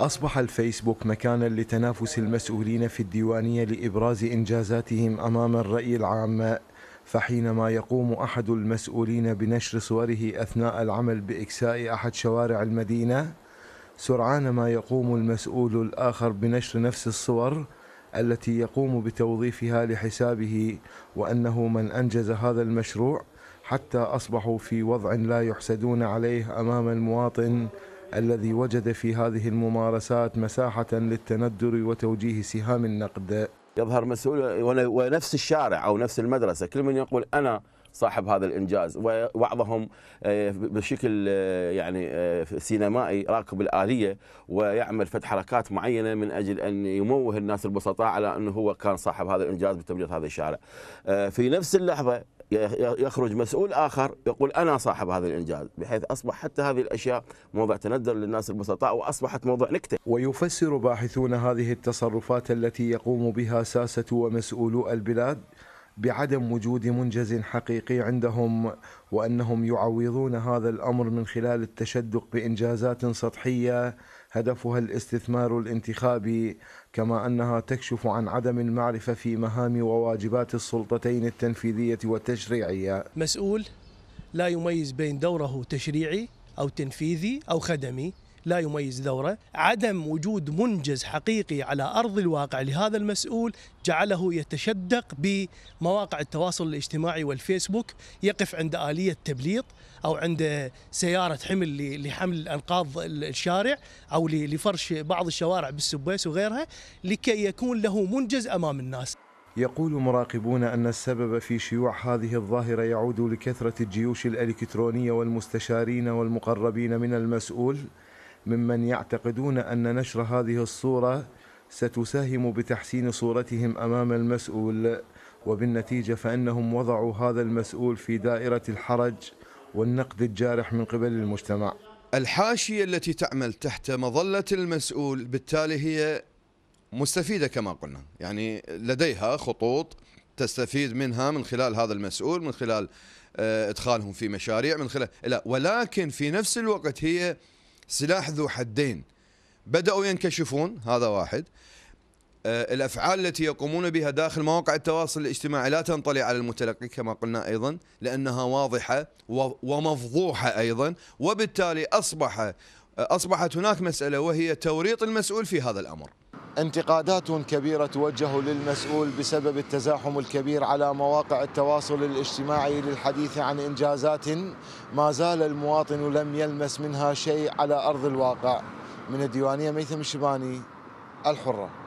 أصبح الفيسبوك مكانا لتنافس المسؤولين في الديوانية لإبراز إنجازاتهم أمام الرأي العام فحينما يقوم أحد المسؤولين بنشر صوره أثناء العمل بإكساء أحد شوارع المدينة سرعان ما يقوم المسؤول الآخر بنشر نفس الصور التي يقوم بتوظيفها لحسابه وأنه من أنجز هذا المشروع حتى أصبحوا في وضع لا يحسدون عليه أمام المواطن الذي وجد في هذه الممارسات مساحة للتندر وتوجيه سهام النقد يظهر مسؤول ونفس الشارع أو نفس المدرسة كل من يقول أنا صاحب هذا الانجاز وبعضهم آه، بشكل آه، يعني آه، سينمائي راكب الاليه ويعمل فتح حركات معينه من اجل ان يموه الناس البسطاء على انه هو كان صاحب هذا الانجاز بتمجيد هذا الشارع في نفس اللحظه يخرج مسؤول آخر يقول أنا صاحب هذا الإنجاز بحيث أصبح حتى هذه الأشياء موضع تندر للناس البسطاء وأصبحت موضع نكتة ويفسر باحثون هذه التصرفات التي يقوم بها ساسة ومسؤولو البلاد بعدم وجود منجز حقيقي عندهم وانهم يعوضون هذا الامر من خلال التشدق بانجازات سطحيه هدفها الاستثمار الانتخابي كما انها تكشف عن عدم المعرفه في مهام وواجبات السلطتين التنفيذيه والتشريعيه. مسؤول لا يميز بين دوره تشريعي او تنفيذي او خدمي لا يميز دوره عدم وجود منجز حقيقي على أرض الواقع لهذا المسؤول جعله يتشدق بمواقع التواصل الاجتماعي والفيسبوك يقف عند آلية تبليط أو عند سيارة حمل لحمل أنقاض الشارع أو لفرش بعض الشوارع بالسبيس وغيرها لكي يكون له منجز أمام الناس يقول مراقبون أن السبب في شيوع هذه الظاهرة يعود لكثرة الجيوش الإلكترونية والمستشارين والمقربين من المسؤول ممن يعتقدون أن نشر هذه الصورة ستساهم بتحسين صورتهم أمام المسؤول وبالنتيجة فإنهم وضعوا هذا المسؤول في دائرة الحرج والنقد الجارح من قبل المجتمع الحاشية التي تعمل تحت مظلة المسؤول بالتالي هي مستفيدة كما قلنا يعني لديها خطوط تستفيد منها من خلال هذا المسؤول من خلال آه، ادخالهم في مشاريع من خلال لا ولكن في نفس الوقت هي سلاح ذو حدين بدأوا ينكشفون هذا واحد آه، الافعال التي يقومون بها داخل مواقع التواصل الاجتماعي لا تنطلي على المتلقي كما قلنا ايضا لانها واضحه ومفضوحه ايضا وبالتالي اصبح اصبحت هناك مساله وهي توريط المسؤول في هذا الامر. انتقادات كبيرة توجه للمسؤول بسبب التزاحم الكبير على مواقع التواصل الاجتماعي للحديث عن إنجازات ما زال المواطن لم يلمس منها شيء على أرض الواقع من الديوانية ميثم الشباني الحرة